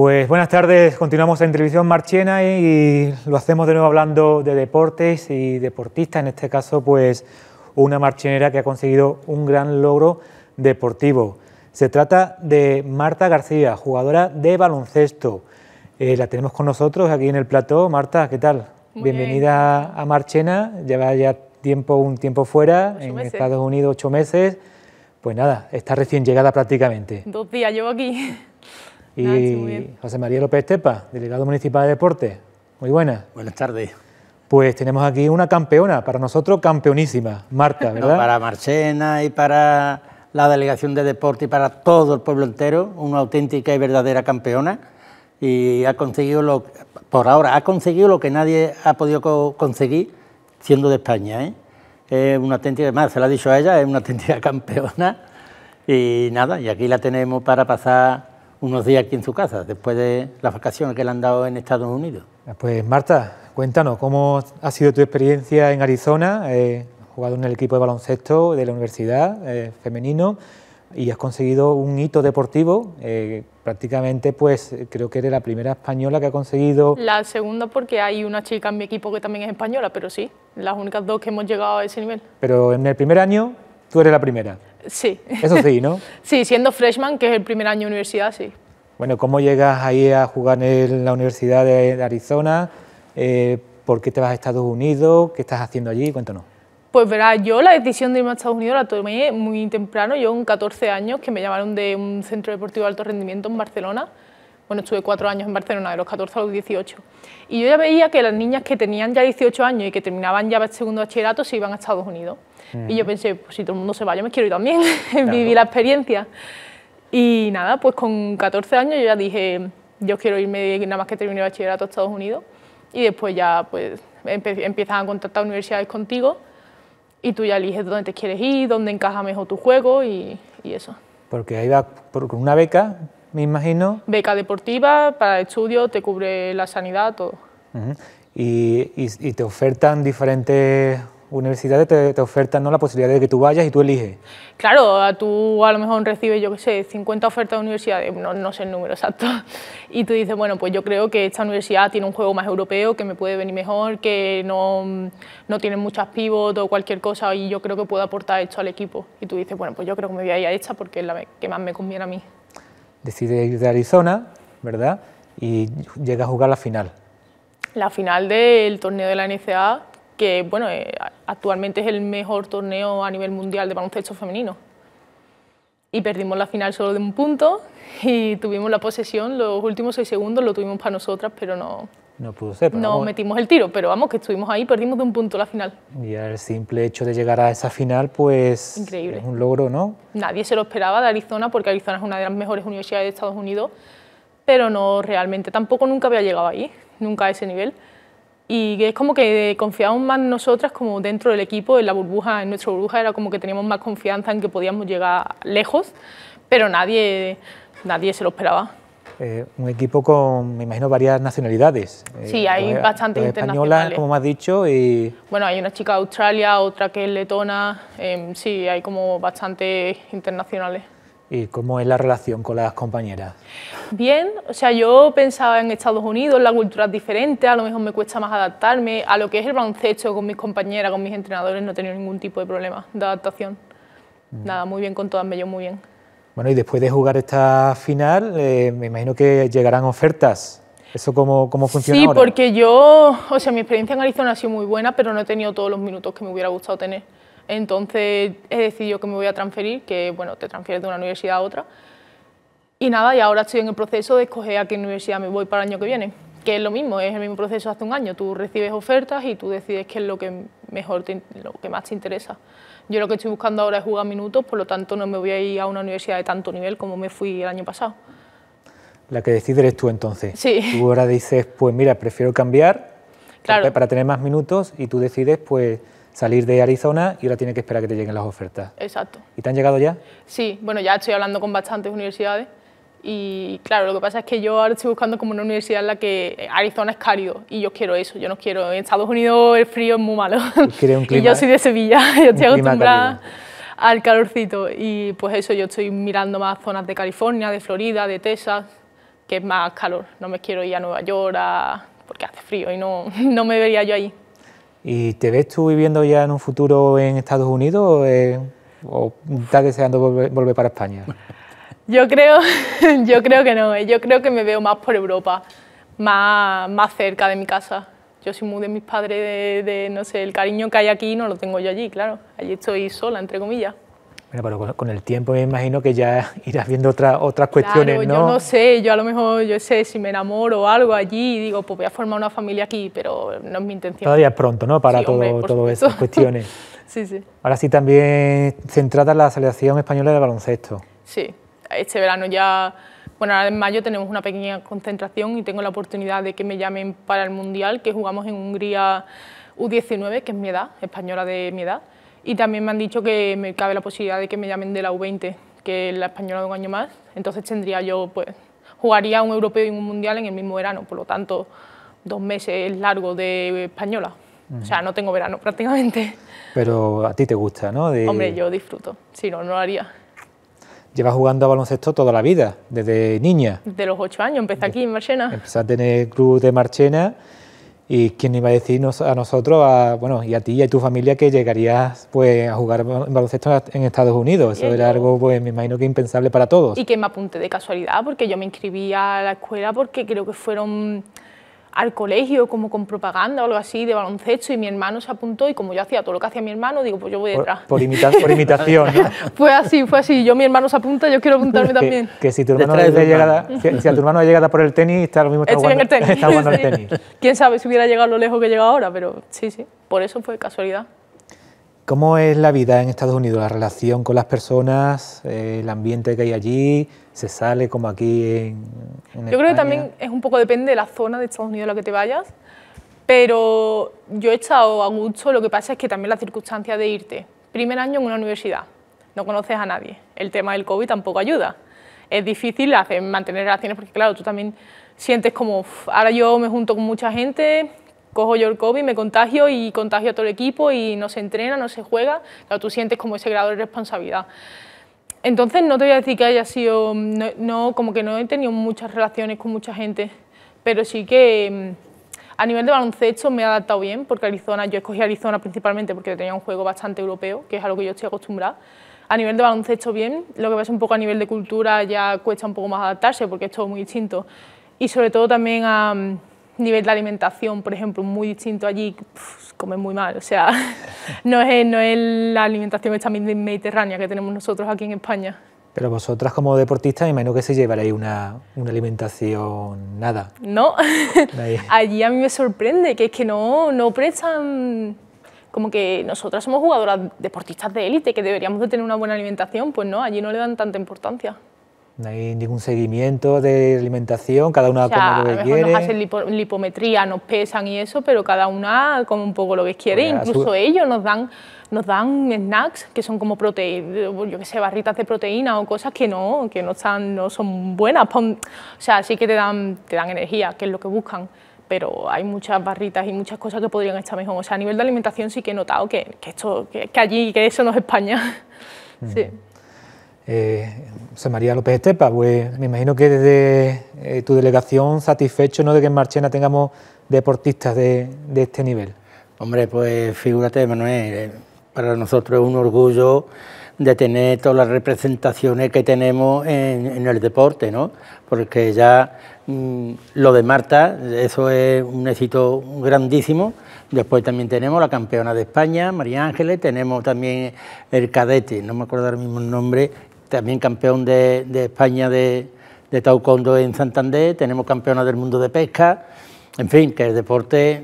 Pues buenas tardes, continuamos en Televisión Marchena y lo hacemos de nuevo hablando de deportes y deportistas, en este caso pues una marchenera que ha conseguido un gran logro deportivo. Se trata de Marta García, jugadora de baloncesto. Eh, la tenemos con nosotros aquí en el plató. Marta, ¿qué tal? Bienvenida a Marchena, lleva ya tiempo, un tiempo fuera, en Estados Unidos ocho meses. Pues nada, está recién llegada prácticamente. Dos días llevo aquí. Y José María López Tepa, delegado municipal de deporte. Muy buenas. Buenas tardes. Pues tenemos aquí una campeona, para nosotros campeonísima, Marta, ¿verdad? para Marchena y para la delegación de deporte y para todo el pueblo entero, una auténtica y verdadera campeona y ha conseguido lo por ahora ha conseguido lo que nadie ha podido conseguir siendo de España, ¿eh? Es una auténtica, más se lo ha dicho a ella, es una auténtica campeona y nada, y aquí la tenemos para pasar unos días aquí en su casa, después de las vacaciones que le han dado en Estados Unidos. Ah, pues Marta, cuéntanos, ¿cómo ha sido tu experiencia en Arizona? Eh, jugado en el equipo de baloncesto de la universidad eh, femenino y has conseguido un hito deportivo. Eh, prácticamente, pues creo que eres la primera española que ha conseguido. La segunda, porque hay una chica en mi equipo que también es española, pero sí, las únicas dos que hemos llegado a ese nivel. Pero en el primer año, tú eres la primera. Sí. sí, sí, siendo freshman, que es el primer año de universidad, sí. Bueno, ¿cómo llegas ahí a jugar en la Universidad de Arizona? Eh, ¿Por qué te vas a Estados Unidos? ¿Qué estás haciendo allí? Cuéntanos. Pues verás, yo la decisión de irme a Estados Unidos la tomé muy temprano, yo con 14 años, que me llamaron de un centro deportivo de alto rendimiento en Barcelona bueno, estuve cuatro años en Barcelona, de los 14 a los 18. Y yo ya veía que las niñas que tenían ya 18 años y que terminaban ya el segundo bachillerato se iban a Estados Unidos. Y yo mm. pensé, pues si todo el mundo se va, yo me quiero ir también, viví vivir la experiencia. Y nada, pues con 14 años yo ya dije, yo quiero irme nada más que termine el bachillerato a Estados Unidos. Y después ya pues empiezan a contactar universidades contigo y tú ya eliges dónde te quieres ir, dónde encaja mejor tu juego y, eso. Porque ahí va con una beca, me imagino. Beca deportiva para estudios, te cubre la sanidad, todo. y, te ofertan diferentes universidades, te, ofertan ¿no? la posibilidad de que tú vayas y tú eliges. Claro, tú a lo mejor recibes, yo qué sé, 50 ofertas de universidades, no, sé el número exacto, y tú dices, bueno, pues yo creo que esta universidad tiene un juego más europeo, que me puede venir mejor, que no, no tiene muchas pivot o cualquier cosa, y yo creo que puedo aportar esto al equipo. Y tú dices, bueno, pues yo creo que me voy a ir a esta porque es la que más me conviene a mí decide ir de Arizona, ¿verdad? Y llega a jugar la final. La final del torneo de la NCA, que bueno, eh, actualmente es el mejor torneo a nivel mundial de baloncesto femenino. Y perdimos la final solo de un punto y tuvimos la posesión, los últimos seis segundos lo tuvimos para nosotras, pero no, no pudo ser. no metimos el tiro, pero vamos, que estuvimos ahí, perdimos de un punto la final. Y el simple hecho de llegar a esa final, pues. Increíble. Es un logro, ¿no? Nadie se lo esperaba de Arizona, porque Arizona es una de las mejores universidades de Estados Unidos, pero no realmente. Tampoco nunca había llegado ahí, nunca a ese nivel. Y es como que confiábamos más nosotras, como dentro del equipo, en la burbuja, en nuestra burbuja, era como que teníamos más confianza en que podíamos llegar lejos, pero nadie, nadie se lo esperaba. Eh, un equipo con, me imagino, varias nacionalidades. Eh, sí, hay pues, bastantes pues, internacionales. como me has dicho, y... Bueno, hay una chica de Australia, otra que es letona, em, sí, hay como bastantes internacionales. ¿Y cómo es la relación con las compañeras? Bien, o sea, yo pensaba en Estados Unidos, la cultura es diferente, a lo mejor me cuesta más adaptarme, a lo que es el baloncesto con mis compañeras, con mis entrenadores, no he tenido ningún tipo de problema de adaptación. Mm. Nada, muy bien con todas, me llevo muy bien. Bueno, y después de jugar esta final, eh, me imagino que llegarán ofertas. ¿Eso cómo, cómo funciona? Sí, porque yo, o sea, mi experiencia en Arizona ha sido muy buena, pero no he tenido todos los minutos que me hubiera gustado tener. Entonces he decidido que me voy a transferir, que bueno, te transfieres de una universidad a otra. Y nada, y ahora estoy en el proceso de escoger a qué universidad me voy para el año que viene, que es lo mismo, es el mismo proceso hace un año. Tú recibes ofertas y tú decides qué es lo que mejor, lo que más te interesa. Yo lo que estoy buscando ahora es jugar minutos, por lo tanto no me voy a ir a una universidad de tanto nivel como me fui el año pasado. La que decide eres tú entonces. Sí. Tú ahora dices, pues mira, prefiero cambiar para, tener más minutos y tú decides, pues salir de Arizona y ahora tiene que esperar a que te lleguen las ofertas. Exacto. ¿Y te han llegado ya? Sí, bueno, ya estoy hablando con bastantes universidades y claro, lo que pasa es que yo ahora estoy buscando como una universidad en la que Arizona es cálido y yo quiero eso, yo no quiero, en Estados Unidos el frío es muy malo y yo ¿eh? soy de Sevilla, yo estoy acostumbrada al calorcito y pues eso, yo estoy mirando más zonas de California, de Florida, de Texas, que es más calor, no me quiero ir a Nueva York porque hace frío y no, no me vería yo ahí. ¿Y te ves tú viviendo ya en un futuro en Estados Unidos eh, o estás deseando volver para España? Yo creo, yo creo que no, ¿eh? yo creo que me veo más por Europa, más, más cerca de mi casa. Yo soy muy de mis padres, de, no sé, el cariño que hay aquí no lo tengo yo allí, claro. Allí estoy sola, entre comillas. Bueno, pero con, el tiempo me imagino que ya irás viendo otras otras cuestiones, ¿no? Yo no sé, yo a lo mejor, yo sé, si me enamoro o algo allí y digo, pues voy a formar una familia aquí, pero no es mi intención. Todavía es pronto, ¿no? Para todo, todas esas cuestiones. sí, sí. Ahora sí, también se trata la selección española de baloncesto. Sí, este verano ya, bueno, ahora en mayo tenemos una pequeña concentración y tengo la oportunidad de que me llamen para el Mundial, que jugamos en Hungría U19, que es mi edad, española de mi edad, y también me han dicho que me cabe la posibilidad de que me llamen de la U20, que es la española de un año más, entonces tendría yo, pues, jugaría un europeo y un mundial en el mismo verano, por lo tanto, dos meses largos de española. O sea, no tengo verano prácticamente. Pero a ti te gusta, ¿no? Hombre, yo disfruto, si no, no lo haría. Llevas jugando a baloncesto toda la vida, desde niña. De los ocho años, empecé aquí en Marchena. Empecé a tener club de Marchena y quién iba a decirnos a nosotros, a, bueno, y a ti y a tu familia que llegarías pues a jugar baloncesto en Estados Unidos. Eso era algo, pues me imagino que impensable para todos. Y que me apunté de casualidad, porque yo me inscribí a la escuela porque creo que fueron al colegio como con propaganda o algo así de baloncesto y mi hermano se apuntó y como yo hacía todo lo que hacía mi hermano, digo, pues yo voy detrás. Por, imitación. fue así, fue así. Yo mi hermano se apunta, yo quiero apuntarme también. Que, si, tu hermano llegada, si, tu hermano llegado por el tenis, está lo mismo está Está el tenis. Quién sabe si hubiera llegado lo lejos que llega ahora, pero sí, sí. Por eso fue casualidad. ¿Cómo es la vida en Estados Unidos, la relación con las personas, eh, el ambiente que hay allí? ¿Se sale como aquí en, en Yo creo que también es un poco depende de la zona de Estados Unidos a la que te vayas, pero yo he estado a gusto, lo que pasa es que también la circunstancia de irte, primer año en una universidad, no conoces a nadie, el tema del COVID tampoco ayuda, es difícil mantener relaciones porque claro, tú también sientes como, ahora yo me junto con mucha gente, cojo yo el COVID, me contagio y contagio a todo el equipo y no se entrena, no se juega, claro, tú sientes como ese grado de responsabilidad. Entonces no te voy a decir que haya sido, no, como que no he tenido muchas relaciones con mucha gente, pero sí que mm, a nivel de baloncesto me he adaptado bien, porque Arizona, yo escogí Arizona principalmente porque tenía un juego bastante europeo, que es a lo que yo estoy acostumbrada. A nivel de baloncesto bien, lo que pasa un poco a nivel de cultura ya cuesta un poco más adaptarse, porque es todo muy distinto. Y sobre todo también a mm, nivel de alimentación, por ejemplo, muy distinto allí, comen muy mal, o sea, no es, no es la alimentación mediterránea que tenemos nosotros aquí en España. Pero vosotras como deportistas me imagino que se llevaréis una, una alimentación nada. No, allí a mí me sorprende que es que no, no prestan, como que nosotras somos jugadoras deportistas de élite, que deberíamos de tener una buena alimentación, pues no, allí no le dan tanta importancia. No hay ningún seguimiento de alimentación, cada una lo que quiere. Nos hacen lipometría, nos pesan y eso, pero cada una como un poco lo que quiere. Pues Incluso ellos nos dan, nos dan snacks que son como proteínas, yo que sé, barritas de proteína o cosas que no, que no están, no son buenas. O sea, sí que te dan, te dan energía, que es lo que buscan pero hay muchas barritas y muchas cosas que podrían estar mejor. O sea, a nivel de alimentación sí que he notado que, esto, que, allí, que eso no es España. Sí. Eh, María López Estepa, pues me imagino que desde eh, tu delegación satisfecho ¿no? de que en Marchena tengamos deportistas de, este nivel. Hombre, pues fíjate Manuel, eh, para nosotros es un orgullo de tener todas las representaciones que tenemos en, el deporte, ¿no? Porque ya mm, lo de Marta, eso es un éxito grandísimo. Después también tenemos la campeona de España, María Ángeles, tenemos también el cadete, no me acuerdo el mismo nombre, también campeón de, España de, de taekwondo en Santander, tenemos campeona del mundo de pesca, en fin, que el deporte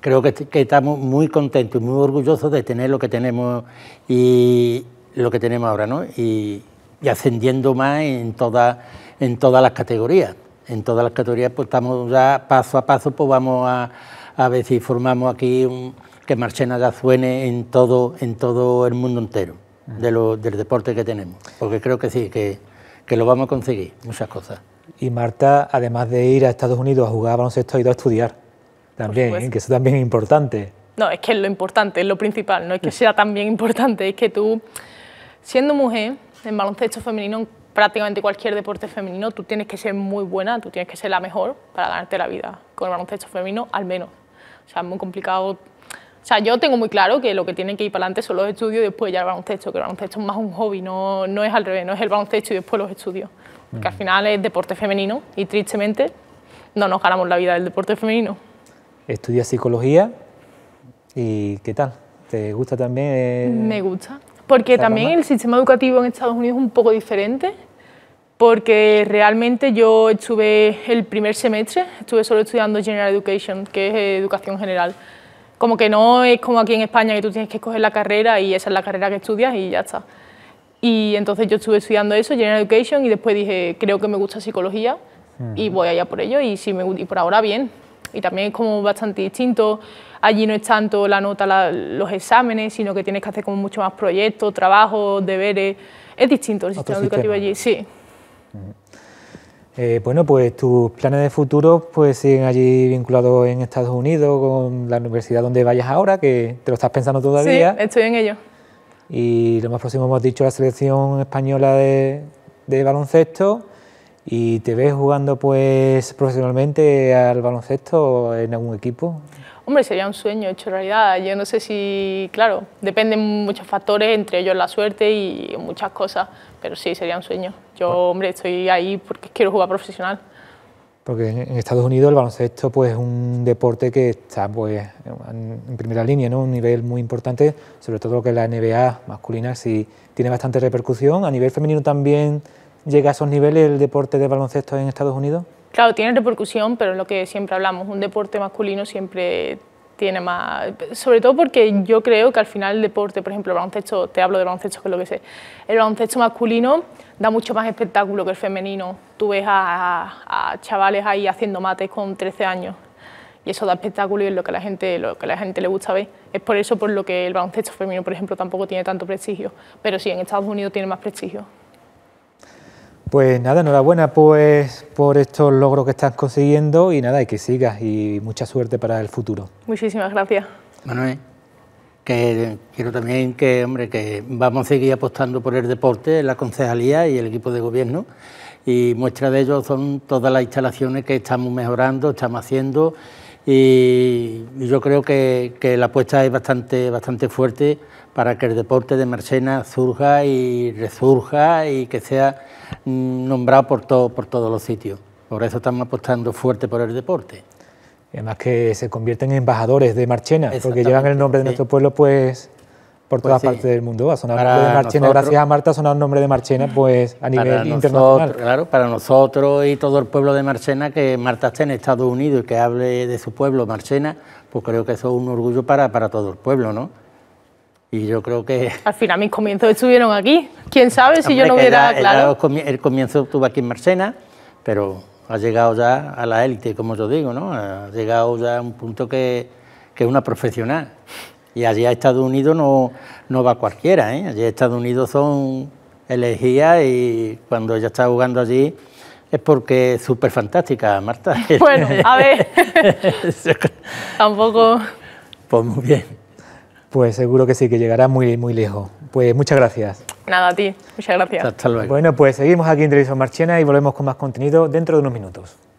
creo que, estamos muy contentos y muy orgullosos de tener lo que tenemos y lo que tenemos ahora, ¿no? Y, ascendiendo más en todas en todas las categorías. En todas las categorías pues estamos ya paso a paso pues vamos a, ver si formamos aquí un, que Marchena ya suene en todo en todo el mundo entero del deporte que tenemos, porque creo que sí, que, que lo vamos a conseguir, muchas cosas. Y Marta, además de ir a Estados Unidos a jugar a baloncesto, ha ido a estudiar también, que eso también es importante. No, es que es lo importante, es lo principal, no es que sea también importante, es que tú, siendo mujer, en baloncesto femenino, en prácticamente cualquier deporte femenino, tú tienes que ser muy buena, tú tienes que ser la mejor para ganarte la vida con el baloncesto femenino, al menos. O sea, es muy complicado o sea, yo tengo muy claro que lo que tienen que ir para adelante son los estudios y después ya el baloncesto, que el baloncesto es más un hobby, no, no es al revés, no es el baloncesto y después los estudios. Porque Que al mm. final es deporte femenino y tristemente no nos ganamos la vida del deporte femenino. Estudias psicología y ¿qué tal? ¿Te gusta también? Eh, Me gusta, porque también el sistema educativo en Estados Unidos es un poco diferente porque realmente yo estuve el primer semestre, estuve solo estudiando General Education, que es educación general. Como que no es como aquí en España que tú tienes que escoger la carrera y esa es la carrera que estudias y ya está. Y entonces yo estuve estudiando eso, General Education, y después dije, creo que me gusta psicología y mm. voy allá por ello y, si me, y por ahora bien. Y también es como bastante distinto. Allí no es tanto la nota, los exámenes, sino que tienes que hacer como mucho más proyectos, trabajos, deberes. Es distinto el sistema educativo allí, sí. Eh, bueno, pues tus planes de futuro pues siguen allí vinculados en Estados Unidos con la universidad donde vayas ahora, que te lo estás pensando todavía. Sí, estoy en ello. Y lo más próximo hemos dicho la selección española de, de baloncesto y te ves jugando pues profesionalmente al baloncesto en algún equipo. Hombre, sería un sueño hecho realidad. Yo no sé si, claro, dependen muchos factores, entre ellos la suerte y muchas cosas, pero sí, sería un sueño. Yo, hombre, estoy ahí porque quiero jugar profesional. Porque en Estados Unidos el baloncesto pues, es un deporte que está pues, en primera línea, ¿no? un nivel muy importante, sobre todo lo que es la NBA masculina, sí tiene bastante repercusión. ¿A nivel femenino también llega a esos niveles el deporte de baloncesto en Estados Unidos? Claro, tiene repercusión, pero es lo que siempre hablamos, un deporte masculino siempre tiene más... Sobre todo porque yo creo que al final el deporte, por ejemplo, el baloncesto, te hablo de baloncesto que es lo que sé, el baloncesto masculino da mucho más espectáculo que el femenino. Tú ves a, chavales ahí haciendo mates con 13 años y eso da espectáculo y es lo que la gente, lo que a la gente le gusta ver. Es por eso por lo que el baloncesto femenino, por ejemplo, tampoco tiene tanto prestigio, pero sí, en Estados Unidos tiene más prestigio. Pues nada, enhorabuena pues por estos logros que estás consiguiendo y nada, y que sigas y mucha suerte para el futuro. Muchísimas gracias. Manuel, que quiero también que, hombre, que vamos a seguir apostando por el deporte, la concejalía y el equipo de gobierno y muestra de ello son todas las instalaciones que estamos mejorando, estamos haciendo y yo creo que, la apuesta es bastante, bastante fuerte para que el deporte de Marchena surja y resurja y que sea nombrado por, todo, por todos los sitios. Por eso estamos apostando fuerte por el deporte. además que se convierten en embajadores de Marchena, porque llevan el nombre de nuestro pueblo pues por pues todas partes del mundo. gracias a Marta ha sonado el nombre de Marchena pues a nivel internacional. claro, para nosotros y todo el pueblo de Marchena, que Marta esté en Estados Unidos y que hable de su pueblo Marchena, pues creo que eso es un orgullo para, para todo el pueblo, ¿no? Y yo creo que... Al final mis comienzos estuvieron aquí. ¿Quién sabe si yo no hubiera... claro. el comienzo estuvo aquí en Marcena, pero ha llegado ya a la élite, como yo digo, ¿no? Ha llegado ya a un punto que, es una profesional. Y allí a Estados Unidos no, no va cualquiera, ¿eh? Allí a Estados Unidos son elegidas y cuando ella está jugando allí... Es porque es súper fantástica, Marta. Bueno, a ver. Tampoco. Pues muy bien. Pues seguro que sí, que llegará muy, muy lejos. Pues muchas gracias. Nada, a ti. Muchas gracias. Hasta luego. Bueno, pues seguimos aquí en Televisión Marchena y volvemos con más contenido dentro de unos minutos.